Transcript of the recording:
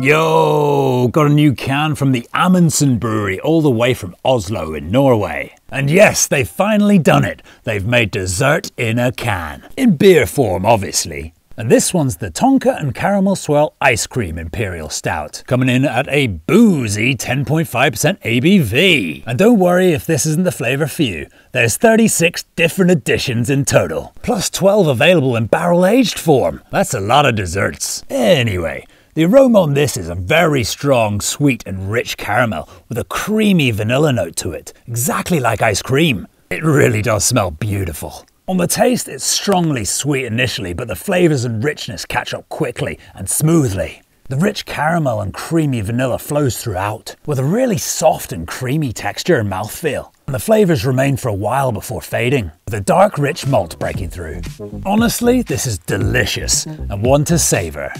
Yo, got a new can from the Amundsen Brewery all the way from Oslo in Norway. And yes, they've finally done it. They've made dessert in a can. In beer form, obviously. And this one's the Tonka and Caramel Swirl Ice Cream Imperial Stout, coming in at a boozy 10.5% ABV. And don't worry if this isn't the flavour for you. There's 36 different editions in total, plus 12 available in barrel-aged form. That's a lot of desserts. Anyway, the aroma on this is a very strong, sweet and rich caramel with a creamy vanilla note to it, exactly like ice cream. It really does smell beautiful. On the taste, it's strongly sweet initially, but the flavours and richness catch up quickly and smoothly. The rich caramel and creamy vanilla flows throughout, with a really soft and creamy texture and mouthfeel. And the flavours remain for a while before fading, with a dark rich malt breaking through. Honestly, this is delicious and one to savour.